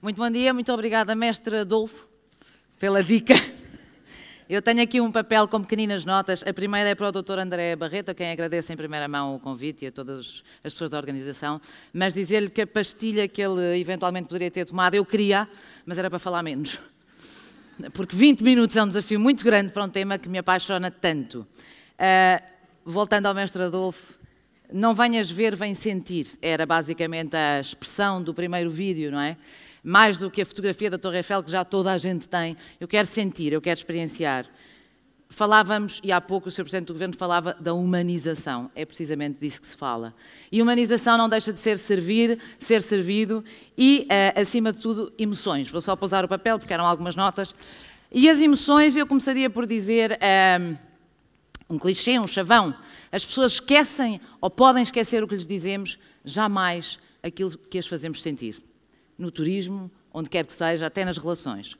Muito bom dia, muito obrigada, mestre Adolfo, pela dica. Eu tenho aqui um papel com pequeninas notas. A primeira é para o Dr. André Barreto, a quem agradeço em primeira mão o convite e a todas as pessoas da organização, mas dizer-lhe que a pastilha que ele eventualmente poderia ter tomado, eu queria, mas era para falar menos. Porque 20 minutos é um desafio muito grande para um tema que me apaixona tanto. Uh, voltando ao mestre Adolfo, não venhas ver, vem sentir. Era basicamente a expressão do primeiro vídeo, não é? mais do que a fotografia da Torre Eiffel, que já toda a gente tem. Eu quero sentir, eu quero experienciar. Falávamos, e há pouco o Sr. Presidente do Governo falava da humanização, é precisamente disso que se fala. E humanização não deixa de ser servir, ser servido e, eh, acima de tudo, emoções. Vou só pousar o papel, porque eram algumas notas. E as emoções, eu começaria por dizer um, ehm, um clichê, um chavão. As pessoas esquecem ou podem esquecer o que lhes dizemos, jamais aquilo que as fazemos sentir no turismo, onde quer que seja, até nas relações.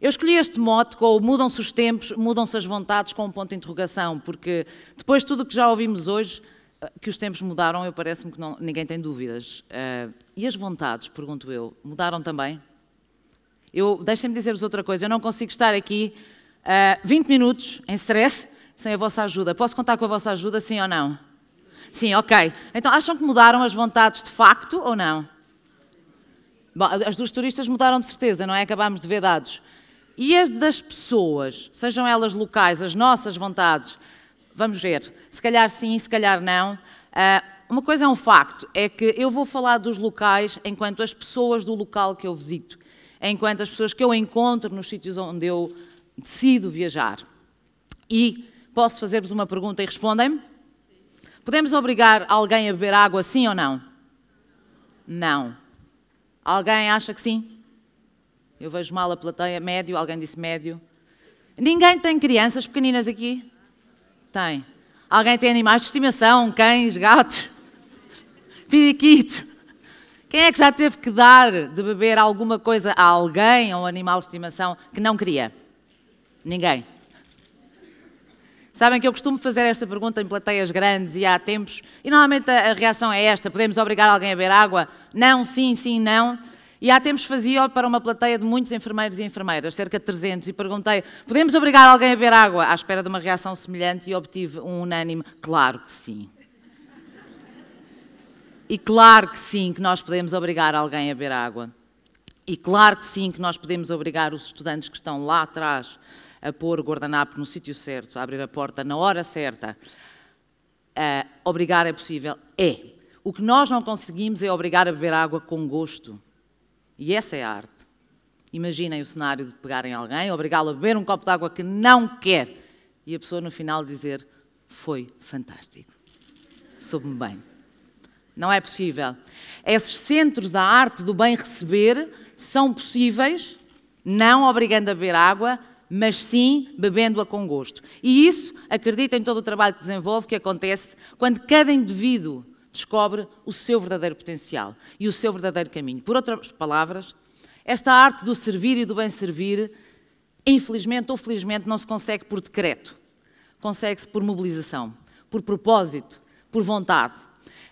Eu escolhi este mote com o mudam-se os tempos, mudam-se as vontades, com um ponto de interrogação, porque depois de tudo o que já ouvimos hoje, eh, que os tempos mudaram, eu parece-me que não, ninguém tem dúvidas. Uh, e as vontades, pergunto eu, mudaram também? Eu, deixem-me dizer-vos outra coisa, eu não consigo estar aqui uh, eh, 20 minutos em stress sem a vossa ajuda. Posso contar com a vossa ajuda, sim ou não? Sim, ok. Então, acham que mudaram as vontades de facto ou não? Bom, as dos turistas mudaram de certeza, não é? Acabámos de ver dados. E as das pessoas, sejam elas locais, as nossas vontades, vamos ver, se calhar sim, se calhar não. Uh, uma coisa é um facto, é que eu vou falar dos locais enquanto as pessoas do local que eu visito, enquanto as pessoas que eu encontro nos sítios onde eu decido viajar. E posso fazer-vos uma pergunta e respondem-me? Podemos obrigar alguém a beber água, sim ou não? Não. Alguém acha que sim? Eu vejo mal a plateia. Médio, alguém disse médio. Ninguém tem crianças pequeninas aqui? Tem. Alguém tem animais de estimação? Cães, gatos? Periquito? Quem é que já teve que dar de beber alguma coisa a alguém, ou um animal de estimação, que não queria? Ninguém. Sabem que eu costumo fazer esta pergunta em plateias grandes e há tempos, e normalmente a reação é esta: podemos obrigar alguém a beber água? Não, sim, sim, não. E há tempos fazia para uma plateia de muitos enfermeiros e enfermeiras, cerca de 300, e perguntei: podemos obrigar alguém a beber água? À espera de uma reação semelhante e obtive um unânime: claro que sim. E claro que sim, que nós podemos obrigar alguém a beber água. E claro que sim, que nós podemos obrigar os estudantes que estão lá atrás a pôr o guardanapo no sítio certo, a abrir a porta na hora certa. Uh, obrigar é possível? É. O que nós não conseguimos é obrigar a beber água com gosto. E essa é a arte. Imaginem o cenário de pegarem alguém, obrigá-lo a beber um copo de água que não quer e a pessoa no final dizer: Foi fantástico. Soube-me bem. Não é possível. Esses centros da arte do bem receber são possíveis, não obrigando a beber água, mas sim bebendo-a com gosto. E isso acredita em todo o trabalho que desenvolve, que acontece quando cada indivíduo descobre o seu verdadeiro potencial e o seu verdadeiro caminho. Por outras palavras, esta arte do servir e do bem servir, infelizmente ou felizmente, não se consegue por decreto. Consegue-se por mobilização, por propósito, por vontade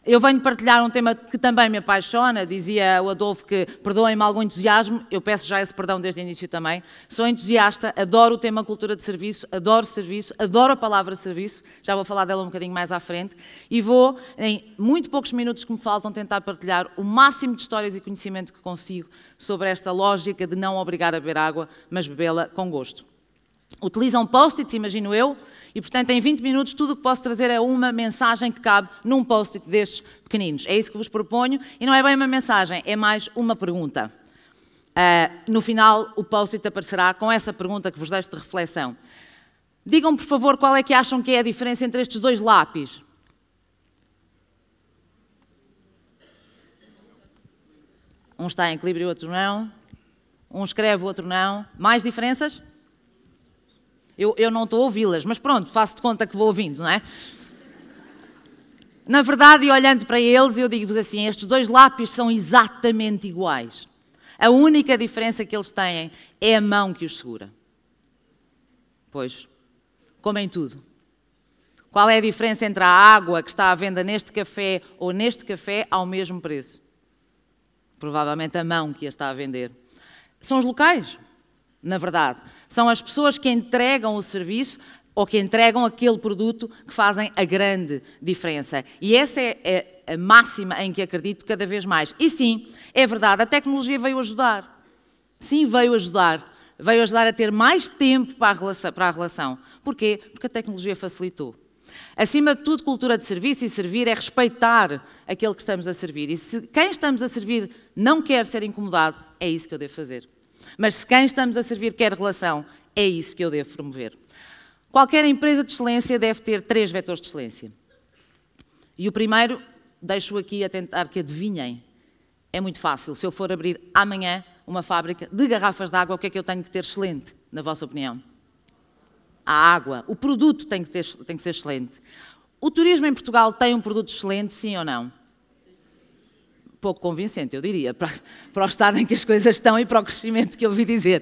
eu venho partilhar um tema que também me apaixona, dizia o Adolfo que perdoem-me algum entusiasmo, eu peço já esse perdão desde o início também. Sou entusiasta, adoro o tema cultura de serviço, adoro serviço, adoro a palavra serviço, já vou falar dela um bocadinho mais à frente, e vou, em muito poucos minutos que me faltam, tentar partilhar o máximo de histórias e conhecimento que consigo sobre esta lógica de não obrigar a beber água, mas bebê-la com gosto utilizam post-its, imagino eu, e portanto em 20 minutos tudo o que posso trazer é uma mensagem que cabe num post-it destes pequeninos. É isso que vos proponho e não é bem uma mensagem, é mais uma pergunta. Uh, no final o post-it aparecerá com essa pergunta que vos deixo de reflexão. Digam, por favor, qual é que acham que é a diferença entre estes dois lápis? Um está em equilíbrio, o outro não. Um escreve, o outro não. Mais diferenças? Eu, eu não estou a ouvi-las, mas pronto, faço de conta que vou ouvindo, não é? Na verdade, olhando para eles, eu digo-vos assim: estes dois lápis são exatamente iguais. A única diferença que eles têm é a mão que os segura. Pois, como em tudo. Qual é a diferença entre a água que está à venda neste café ou neste café ao mesmo preço? Provavelmente a mão que a está a vender. São os locais, na verdade. São as pessoas que entregam o serviço ou que entregam aquele produto que fazem a grande diferença. E essa é, é a máxima em que acredito cada vez mais. E sim, é verdade, a tecnologia veio ajudar. Sim, veio ajudar. Veio ajudar a ter mais tempo para a relação. Porquê? Porque a tecnologia facilitou. Acima de tudo, cultura de serviço e servir é respeitar aquele que estamos a servir. E se quem estamos a servir não quer ser incomodado, é isso que eu devo fazer. Mas se quem estamos a servir quer relação, é isso que eu devo promover. Qualquer empresa de excelência deve ter três vetores de excelência. E o primeiro, deixo aqui a tentar que adivinhem. É muito fácil. Se eu for abrir amanhã uma fábrica de garrafas de água, o que é que eu tenho que ter excelente, na vossa opinião? A água. O produto tem que, ter, tem que ser excelente. O turismo em Portugal tem um produto excelente, sim ou não? pouco convincente, eu diria, para, para o estado em que as coisas estão e para o crescimento que eu ouvi dizer.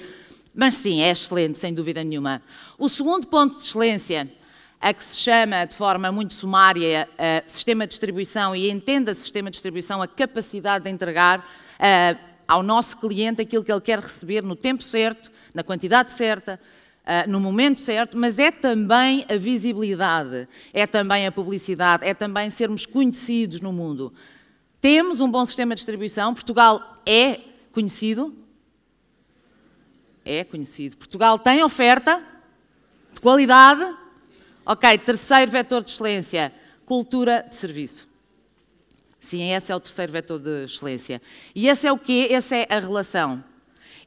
Mas sim, é excelente, sem dúvida nenhuma. O segundo ponto de excelência, a que se chama de forma muito sumária eh, sistema de distribuição e entenda sistema de distribuição a capacidade de entregar a, eh, ao nosso cliente aquilo que ele quer receber no tempo certo, na quantidade certa, Uh, no momento certo, mas é também a visibilidade, é também a publicidade, é também sermos conhecidos no mundo. Temos um bom sistema de distribuição. Portugal é conhecido. É conhecido. Portugal tem oferta de qualidade. Ok, terceiro vetor de excelência: cultura de serviço. Sim, esse é o terceiro vetor de excelência. E esse é o quê? Essa é a relação.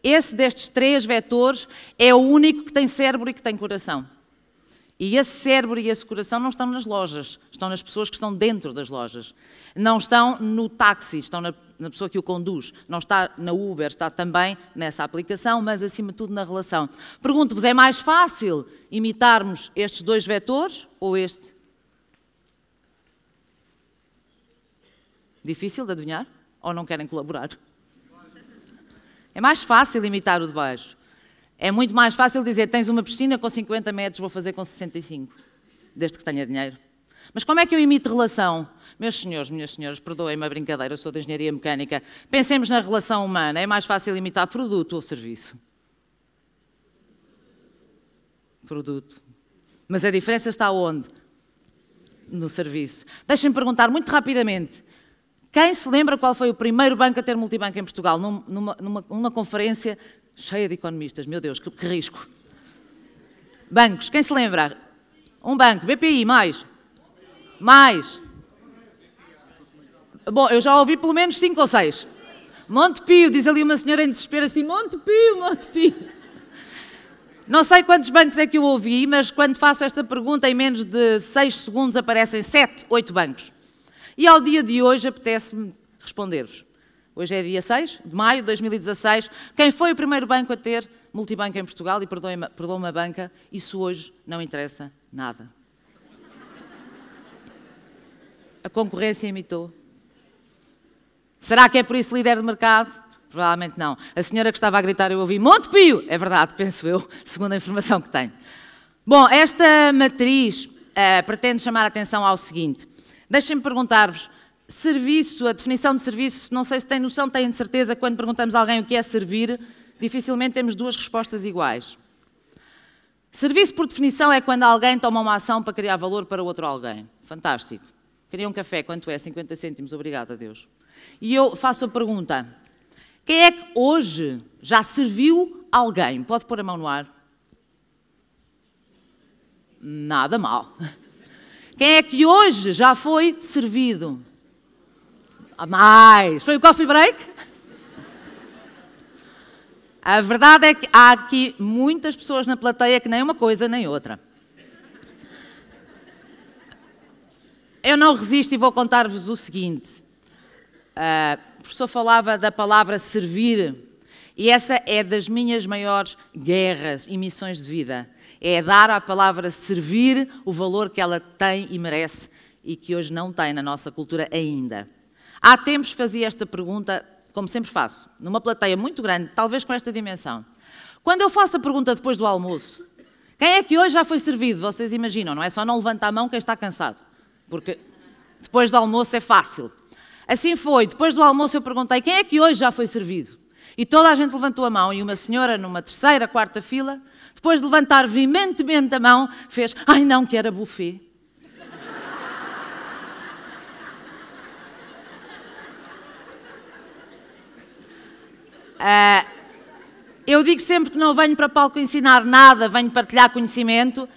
Esse destes três vetores é o único que tem cérebro e que tem coração. E esse cérebro e esse coração não estão nas lojas, estão nas pessoas que estão dentro das lojas. Não estão no táxi, estão na, na, pessoa que o conduz. Não está na Uber, está também nessa aplicação, mas acima de tudo na relação. Pergunto-vos: é mais fácil imitarmos estes dois vetores ou este? Difícil de adivinhar? Ou não querem colaborar? É mais fácil imitar o de baixo. É muito mais fácil dizer: tens uma piscina com 50 metros, vou fazer com 65, desde que tenha dinheiro. Mas como é que eu imito relação? Meus senhores, minhas senhoras, perdoem-me a brincadeira, eu sou de engenharia mecânica. Pensemos na relação humana, é mais fácil imitar produto ou serviço? Produto. Mas a diferença está onde? No serviço. Deixem-me perguntar muito rapidamente. Quem se lembra qual foi o primeiro banco a ter multibanco em Portugal? Numa, numa, numa conferência cheia de economistas, meu Deus, que, que risco. Bancos, quem se lembra? Um banco, BPI, mais. Mais. Bom, eu já ouvi pelo menos cinco ou seis. Montepio, diz ali uma senhora em desespero assim, Montepio, Montepio. Não sei quantos bancos é que eu ouvi, mas quando faço esta pergunta, em menos de seis segundos aparecem sete, oito bancos. E ao dia de hoje apetece-me responder-vos hoje é dia 6 de maio de 2016, quem foi o primeiro banco a ter multibanco em Portugal, e perdoou uma banca, isso hoje não interessa nada. A concorrência imitou. Será que é por isso líder de mercado? Provavelmente não. A senhora que estava a gritar, eu ouvi Monte Pio! É verdade, penso eu, segundo a informação que tenho. Bom, esta matriz uh, pretende chamar a atenção ao seguinte. Deixem-me perguntar-vos, Serviço, a definição de serviço, não sei se tem noção, têm certeza, quando perguntamos a alguém o que é servir, dificilmente temos duas respostas iguais. Serviço, por definição, é quando alguém toma uma ação para criar valor para outro alguém. Fantástico. Queria um café, quanto é? 50 cêntimos, obrigada, Deus. E eu faço a pergunta: quem é que hoje já serviu alguém? Pode pôr a mão no ar. Nada mal. Quem é que hoje já foi servido? A ah, mais. Foi o coffee break? A verdade é que há aqui muitas pessoas na plateia que nem uma coisa nem outra. Eu não resisto e vou contar-vos o seguinte. Uh, o professor falava da palavra servir, e essa é das minhas maiores guerras e missões de vida. É dar à palavra servir o valor que ela tem e merece e que hoje não tem na nossa cultura ainda. Há tempos fazia esta pergunta, como sempre faço, numa plateia muito grande, talvez com esta dimensão. Quando eu faço a pergunta depois do almoço, quem é que hoje já foi servido? Vocês imaginam, não é só não levantar a mão quem está cansado, porque depois do almoço é fácil. Assim foi, depois do almoço eu perguntei quem é que hoje já foi servido? E toda a gente levantou a mão e uma senhora numa terceira, quarta fila, depois de levantar veementemente a mão, fez: "Ai não, que era buffet". Uh, eu digo sempre que não venho para palco ensinar nada, venho partilhar conhecimento. Uh,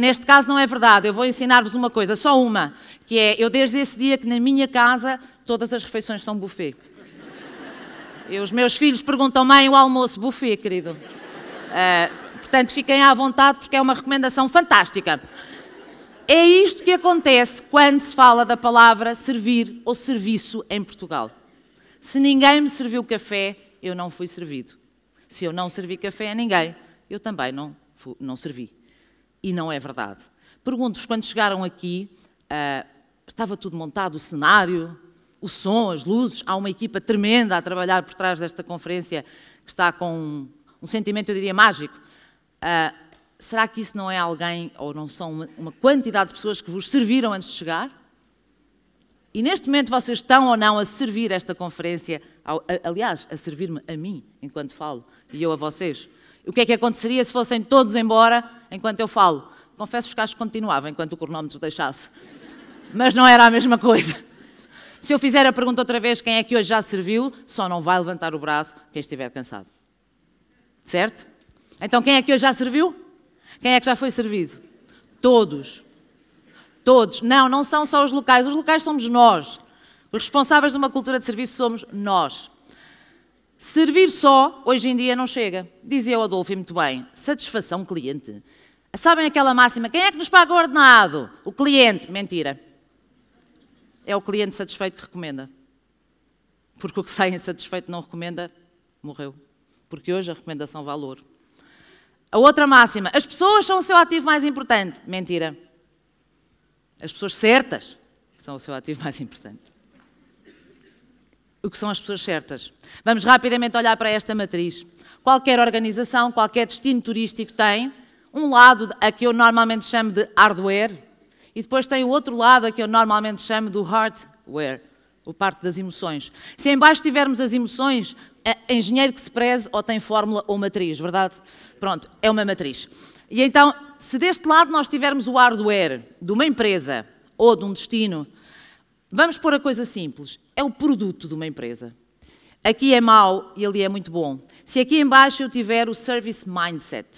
neste caso não é verdade, eu vou ensinar-vos uma coisa, só uma, que é, eu desde esse dia que na minha casa todas as refeições são buffet. E os meus filhos perguntam, mãe, o almoço, buffet, querido. Uh, portanto, fiquem à vontade porque é uma recomendação fantástica. É isto que acontece quando se fala da palavra servir ou serviço em Portugal. Se ninguém me serviu café, eu não fui servido. Se eu não servi café a ninguém, eu também não, não servi. E não é verdade. Pergunto-vos, quando chegaram aqui, uh, estava tudo montado, o cenário, o som, as luzes, há uma equipa tremenda a trabalhar por trás desta conferência que está com um, um sentimento, eu diria, mágico. Uh, será que isso não é alguém, ou não são uma, uma quantidade de pessoas que vos serviram antes de chegar? E neste momento vocês estão ou não a servir esta conferência, aliás, a servir-me a mim enquanto falo e eu a vocês. O que é que aconteceria se fossem todos embora enquanto eu falo? Confesso-vos que acho que continuava enquanto o cronómetro deixasse. Mas não era a mesma coisa. Se eu fizer a pergunta outra vez, quem é que hoje já serviu, só não vai levantar o braço quem estiver cansado. Certo? Então quem é que hoje já serviu? Quem é que já foi servido? Todos. Todos. Não, não são só os locais. Os locais somos nós. Os responsáveis de uma cultura de serviço somos nós. Servir só, hoje em dia, não chega. Dizia o Adolfo, e muito bem, satisfação cliente. Sabem aquela máxima, quem é que nos paga o ordenado? O cliente. Mentira. É o cliente satisfeito que recomenda. Porque o que sai insatisfeito não recomenda, morreu. Porque hoje a recomendação vale ouro. A outra máxima, as pessoas são o seu ativo mais importante. Mentira. As pessoas certas são o seu ativo mais importante. O que são as pessoas certas? Vamos rapidamente olhar para esta matriz. Qualquer organização, qualquer destino turístico tem um lado a que eu normalmente chamo de hardware e depois tem o outro lado a que eu normalmente chamo do hardware, o parte das emoções. Se embaixo tivermos as emoções, é engenheiro que se preze ou tem fórmula ou matriz, verdade? Pronto, é uma matriz. E então se deste lado nós tivermos o hardware de uma empresa ou de um destino, vamos pôr a coisa simples: é o produto de uma empresa. Aqui é mau e ali é muito bom. Se aqui embaixo eu tiver o service mindset,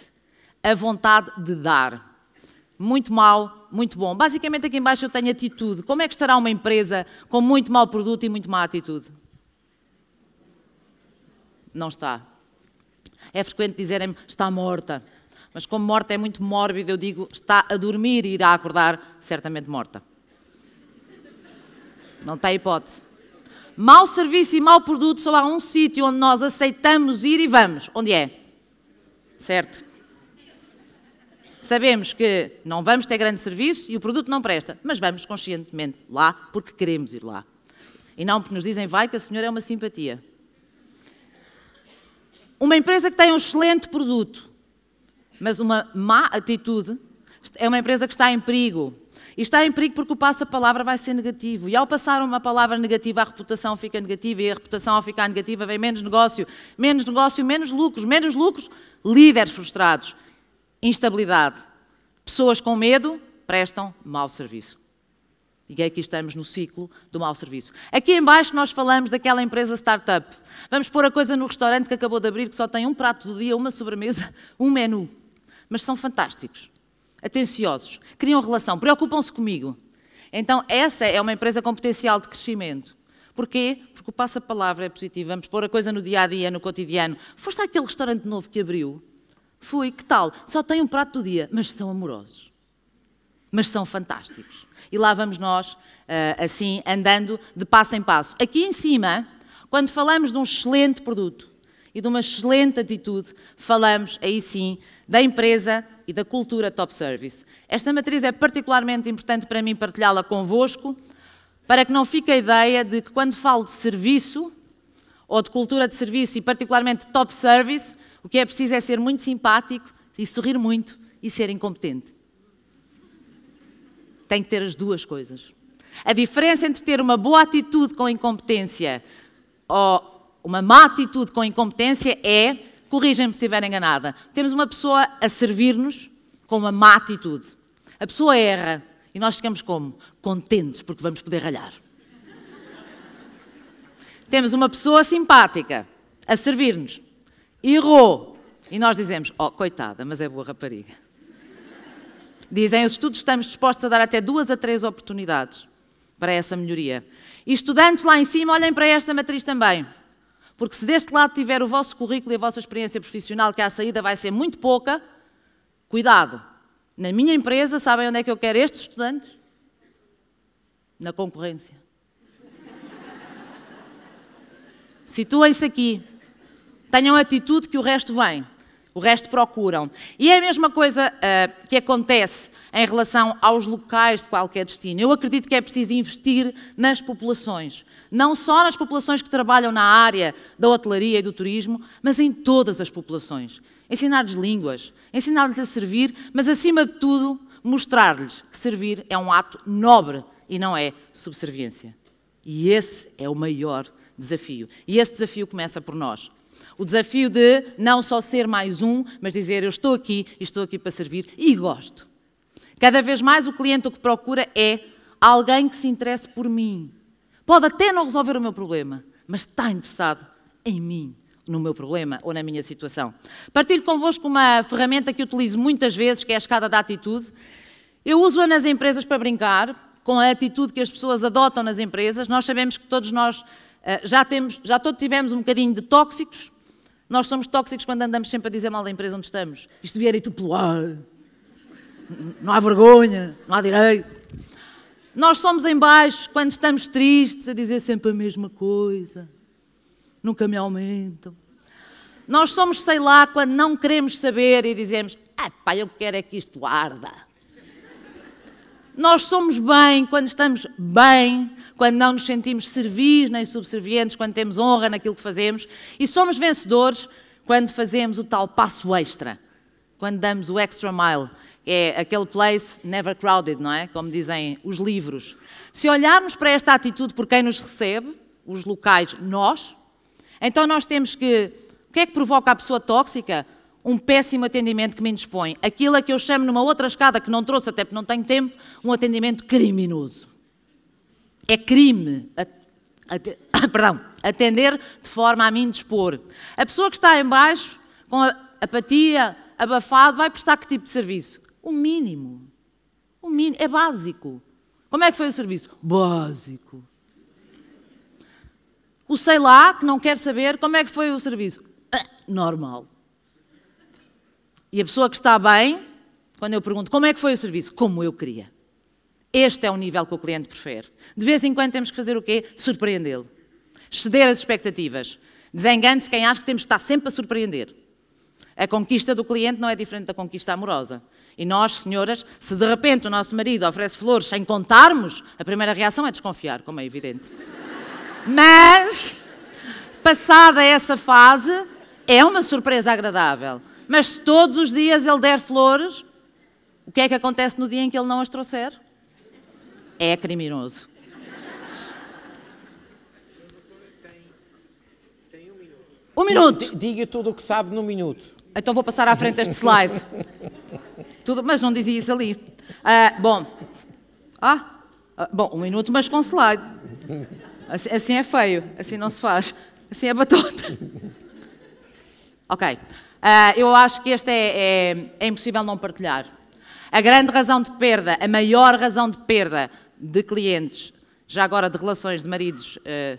a vontade de dar, muito mau, muito bom. Basicamente aqui embaixo eu tenho atitude. Como é que estará uma empresa com muito mau produto e muito má atitude? Não está. É frequente dizerem-me está morta. Mas como morta é muito mórbida, eu digo, está a dormir e irá acordar certamente morta. Não tem hipótese. Mau serviço e mau produto, só há um sítio onde nós aceitamos ir e vamos. Onde é? Certo? Sabemos que não vamos ter grande serviço e o produto não presta, mas vamos conscientemente lá porque queremos ir lá. E não porque nos dizem, vai, que a senhora é uma simpatia. Uma empresa que tem um excelente produto, mas uma má atitude é uma empresa que está em perigo. E está em perigo porque o passa-palavra vai ser negativo. E ao passar uma palavra negativa, a reputação fica negativa. E a reputação ao ficar negativa, vem menos negócio, menos negócio, menos lucros, menos lucros, líderes frustrados, instabilidade. Pessoas com medo prestam mau serviço. E aqui é estamos no ciclo do mau serviço. Aqui embaixo nós falamos daquela empresa startup. Vamos pôr a coisa no restaurante que acabou de abrir, que só tem um prato do dia, uma sobremesa, um menu mas são fantásticos, atenciosos, criam relação, preocupam-se comigo. Então, essa é uma empresa com potencial de crescimento. Porquê? Porque o passo-palavra é positivo. Vamos pôr a coisa no dia a dia, no cotidiano. Foste àquele restaurante novo que abriu? Fui, que tal? Só tem um prato do dia, mas são amorosos. Mas são fantásticos. E lá vamos nós, eh, assim, andando de passo em passo. Aqui em cima, quando falamos de um excelente produto, e de uma excelente atitude, falamos aí sim da empresa e da cultura top service. Esta matriz é particularmente importante para mim partilhá-la convosco, para que não fique a ideia de que quando falo de serviço ou de cultura de serviço e particularmente top service, o que é preciso é ser muito simpático e sorrir muito e ser incompetente. Tem que ter as duas coisas. A diferença entre ter uma boa atitude com incompetência ou uma má atitude com incompetência é, corrigem-me se estiver enganada, temos uma pessoa a servir-nos com uma má atitude. A pessoa erra e nós ficamos como? Contentes, porque vamos poder ralhar. temos uma pessoa simpática a servir-nos, errou, e nós dizemos: Oh, coitada, mas é boa rapariga. Dizem os estudos, estamos dispostos a dar até duas a três oportunidades para essa melhoria. E estudantes lá em cima, olhem para esta matriz também. Porque se deste lado tiver o vosso currículo e a vossa experiência profissional, que à saída vai ser muito pouca, cuidado. Na minha empresa, sabem onde é que eu quero estes estudantes? Na concorrência. Situem-se aqui. Tenham atitude que o resto vem, o resto procuram. E é a mesma coisa uh, que acontece em relação aos locais de qualquer destino. Eu acredito que é preciso investir nas populações, não só nas populações que trabalham na área da hotelaria e do turismo, mas em todas as populações. Ensinar-lhes línguas, ensinar-lhes a servir, mas acima de tudo, mostrar-lhes que servir é um ato nobre e não é subserviência. E esse é o maior desafio. E esse desafio começa por nós. O desafio de não só ser mais um, mas dizer eu estou aqui, e estou aqui para servir e gosto. Cada vez mais o cliente o que procura é alguém que se interesse por mim. Pode até não resolver o meu problema, mas está interessado em mim, no meu problema ou na minha situação. Partilho convosco uma ferramenta que utilizo muitas vezes, que é a escada da atitude. Eu uso-a nas empresas para brincar, com a atitude que as pessoas adotam nas empresas. Nós sabemos que todos nós eh, já, temos, já todos tivemos um bocadinho de tóxicos. Nós somos tóxicos quando andamos sempre a dizer mal da empresa onde estamos. Isto vier ir tudo pelo ar não há vergonha, não há direito. Nós somos em baixo quando estamos tristes a dizer sempre a mesma coisa. Nunca me aumentam. Nós somos, sei lá, quando não queremos saber e dizemos, ah pá, eu quero é que isto arda. Nós somos bem quando estamos bem, quando não nos sentimos servis nem subservientes, quando temos honra naquilo que fazemos. E somos vencedores quando fazemos o tal passo extra, quando damos o extra mile é aquele place never crowded, não é? Como dizem os livros. Se olharmos para esta atitude por quem nos recebe, os locais, nós, então nós temos que. O que é que provoca a pessoa tóxica? Um péssimo atendimento que me indispõe. Aquilo a que eu chamo numa outra escada que não trouxe, até porque não tenho tempo, um atendimento criminoso. É crime. perdão, atender de forma a me indispor. A pessoa que está em baixo, com a apatia, abafado, vai prestar que tipo de serviço? O mínimo. O mínimo. É básico. Como é que foi o serviço? Básico. O sei lá, que não quer saber, como é que foi o serviço? Ah, normal. E a pessoa que está bem, quando eu pergunto como é que foi o serviço? Como eu queria. Este é o nível que o cliente prefere. De vez em quando temos que fazer o quê? Surpreendê-lo. Exceder as expectativas. Desengane-se quem acha que temos que estar sempre a surpreender. A conquista do cliente não é diferente da conquista amorosa. E nós, senhoras, se de repente o nosso marido oferece flores sem contarmos, a primeira reação é desconfiar, como é evidente. Mas, passada essa fase, é uma surpresa agradável. Mas se todos os dias ele der flores, o que é que acontece no dia em que ele não as trouxer? É criminoso. Um minuto. Diga tudo o que sabe num minuto. Então vou passar à frente este slide. Tudo, mas não dizia isso ali. Uh, bom. Ah, ah, bom, um minuto, mas com slide. Assim, assim é feio, assim não se faz. Assim é batota. Ok. Uh, eu acho que este é, é, é impossível não partilhar. A grande razão de perda, a maior razão de perda de clientes, já agora de relações de maridos, uh,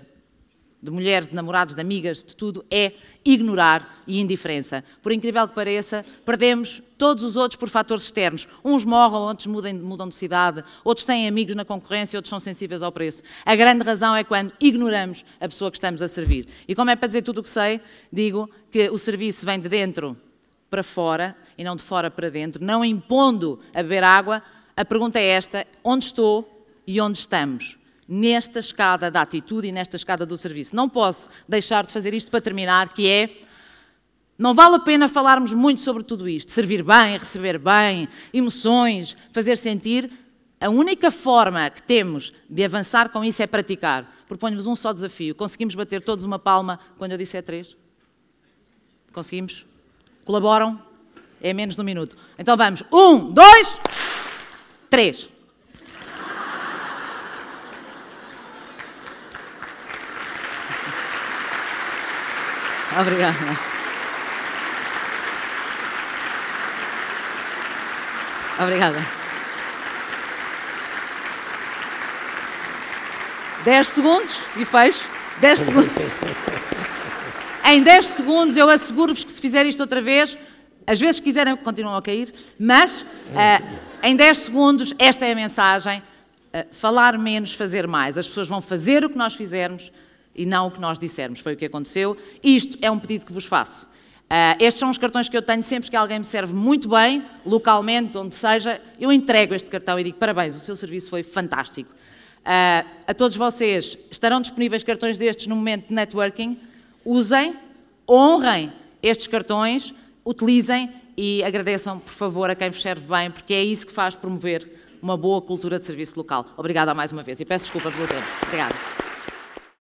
de mulheres, de namorados, de amigas, de tudo, é ignorar e indiferença. Por incrível que pareça, perdemos todos os outros por fatores externos. Uns morram, outros mudem, mudam de cidade, outros têm amigos na concorrência, outros são sensíveis ao preço. A grande razão é quando ignoramos a pessoa que estamos a servir. E como é para dizer tudo o que sei, digo que o serviço vem de dentro para fora e não de fora para dentro, não impondo a beber água. A pergunta é esta: onde estou e onde estamos? nesta escada da atitude e nesta escada do serviço. Não posso deixar de fazer isto para terminar, que é não vale a pena falarmos muito sobre tudo isto, servir bem, receber bem, emoções, fazer sentir. A única forma que temos de avançar com isso é praticar. Proponho-vos um só desafio. Conseguimos bater todos uma palma quando eu disse é três? Conseguimos? Colaboram? É menos de um minuto. Então vamos. Um, dois, três. Obrigada. Obrigada. Dez segundos e fecho. Dez segundos. em 10 segundos, eu asseguro-vos que se fizer isto outra vez, às vezes quiserem, continuam a cair, mas uh, em 10 segundos, esta é a mensagem: uh, falar menos, fazer mais. As pessoas vão fazer o que nós fizermos, e não o que nós dissermos. Foi o que aconteceu. Isto é um pedido que vos faço. Uh, estes são os cartões que eu tenho sempre que alguém me serve muito bem, localmente, onde seja. Eu entrego este cartão e digo parabéns, o seu serviço foi fantástico. Uh, a todos vocês, estarão disponíveis cartões destes no momento de networking. Usem, honrem estes cartões, utilizem e agradeçam, por favor, a quem vos serve bem, porque é isso que faz promover uma boa cultura de serviço local. Obrigada mais uma vez e peço desculpa pelo tempo. Obrigada.